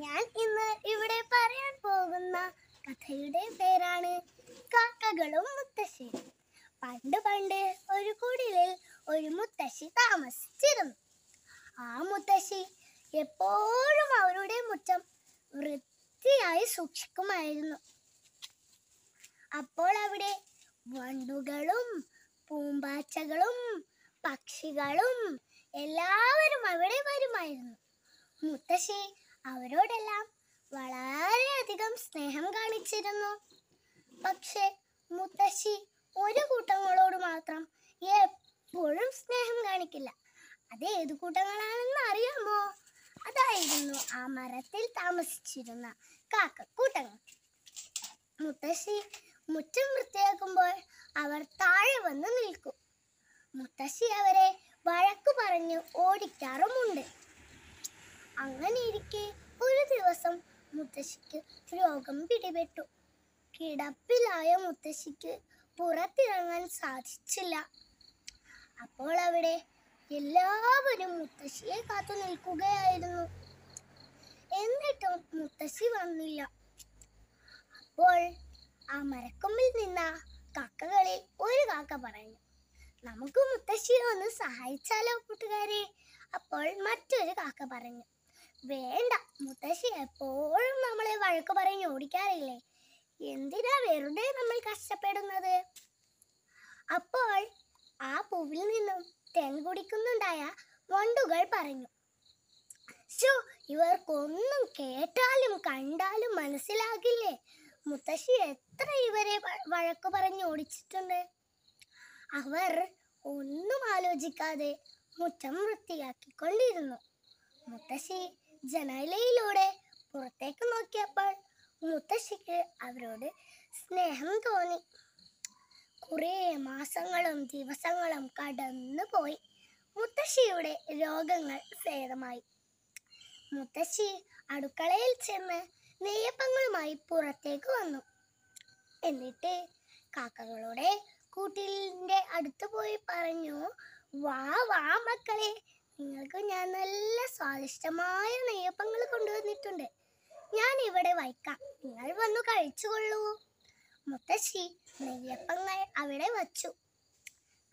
ഞാൻ ഇന്ന് ഇവിടെ പറയാൻ പോകുന്ന കഥയുടെ പേരാണ് കാക്കകളും മുത്തശ്ശിയും പണ്ട് പണ്ട് ഒരു കുടിലിൽ ഒരു മുത്തശ്ശി താമസിച്ചിരുന്നു ആ മുത്തശ്ശി എപ്പോഴും അവരുടെ മുറ്റം വൃത്തിയായി സൂക്ഷിക്കുമായിരുന്നു അപ്പോൾ അവിടെ വണ്ടുകളും പൂമ്പാച്ചകളും പക്ഷികളും എല്ലാവരും അവിടെ വരുമായിരുന്നു മുത്തശ്ശി അവരോടെല്ലാം വളരെയധികം സ്നേഹം കാണിച്ചിരുന്നു പക്ഷെ മുത്തശ്ശി ഒരു കൂട്ടങ്ങളോട് മാത്രം എപ്പോഴും സ്നേഹം കാണിക്കില്ല അത് ഏത് കൂട്ടങ്ങളാണെന്ന് അറിയാമോ അതായിരുന്നു ആ മരത്തിൽ താമസിച്ചിരുന്ന കാക്കക്കൂട്ടങ്ങൾ മുത്തശ്ശി മുറ്റം വൃത്തിയാക്കുമ്പോൾ അവർ താഴെ വന്ന് നിൽക്കും മുത്തശ്ശി അവരെ വഴക്കു പറഞ്ഞ് ഓടിക്കാറുമുണ്ട് അങ്ങനെ ഇരിക്കെ ഒരു ദിവസം മുത്തശ്ശിക്ക് രോഗം പിടിപെട്ടു കിടപ്പിലായ മുത്തശ്ശിക്ക് പുറത്തിറങ്ങാൻ സാധിച്ചില്ല അപ്പോൾ അവിടെ എല്ലാവരും മുത്തശ്ശിയെ കാത്തു നിൽക്കുകയായിരുന്നു എന്നിട്ടും മുത്തശ്ശി വന്നില്ല അപ്പോൾ ആ മരക്കൊമ്പിൽ നിന്ന കാക്കകളിൽ ഒരു കാക്ക പറഞ്ഞു നമുക്ക് മുത്തശ്ശിയെ ഒന്ന് സഹായിച്ചാലോ കൂട്ടുകാരെ അപ്പോൾ മറ്റൊരു കാക്ക പറഞ്ഞു വേണ്ട മുത്തശ്ശി എപ്പോഴും നമ്മളെ വഴക്ക് പറഞ്ഞ് ഓടിക്കാറില്ലേ എന്തിനാ വെറുതെ നമ്മൾ കഷ്ടപ്പെടുന്നത് അപ്പോൾ ആ പൂവിൽ നിന്നും തെൻ കുടിക്കുന്നുണ്ടായ വണ്ടുകൾ പറഞ്ഞു ശോ ഇവർക്കൊന്നും കേട്ടാലും കണ്ടാലും മനസ്സിലാകില്ലേ മുത്തശ്ശി എത്ര ഇവരെ വഴക്ക് പറഞ്ഞ് ഓടിച്ചിട്ടുണ്ട് അവർ ഒന്നും ആലോചിക്കാതെ മുറ്റം വൃത്തിയാക്കിക്കൊണ്ടിരുന്നു മുത്തശ്ശി ജനാലയിലൂടെ പുറത്തേക്ക് നോക്കിയപ്പോൾ മുത്തശ്ശിക്ക് അവരോട് സ്നേഹം തോന്നി കുറേ മാസങ്ങളും ദിവസങ്ങളും കടന്നുപോയി മുത്തശ്ശിയുടെ രോഗങ്ങൾ ഭേദമായി മുത്തശ്ശി അടുക്കളയിൽ ചെന്ന് നെയ്യപ്പങ്ങളുമായി പുറത്തേക്ക് വന്നു എന്നിട്ട് കാക്കകളുടെ കൂട്ടിലിൻ്റെ അടുത്ത് പോയി പറഞ്ഞു വാ വാ മക്കളെ നിങ്ങൾക്ക് ഞാൻ നല്ല സ്വാദിഷ്ടമായ നെയ്യപ്പങ്ങൾ കൊണ്ടുവന്നിട്ടുണ്ട് ഞാൻ ഇവിടെ വയ്ക്കാം നിങ്ങൾ വന്നു കഴിച്ചുകൊള്ളൂ മുത്തശ്ശി നെയ്യപ്പങ്ങൾ അവിടെ വച്ചു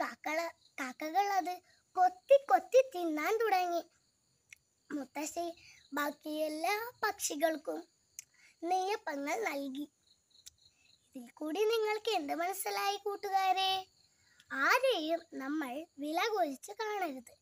കാക്കള കാക്കകൾ അത് കൊത്തി കൊത്തി തിന്നാൻ തുടങ്ങി മുത്തശ്ശി ബാക്കി എല്ലാ പക്ഷികൾക്കും നെയ്യപ്പങ്ങൾ നൽകി ഇതിൽ കൂടി നിങ്ങൾക്ക് എന്ത് മനസ്സിലായി കൂട്ടുകാരെ ആരെയും നമ്മൾ വില കൊഴിച്ച് കാണരുത്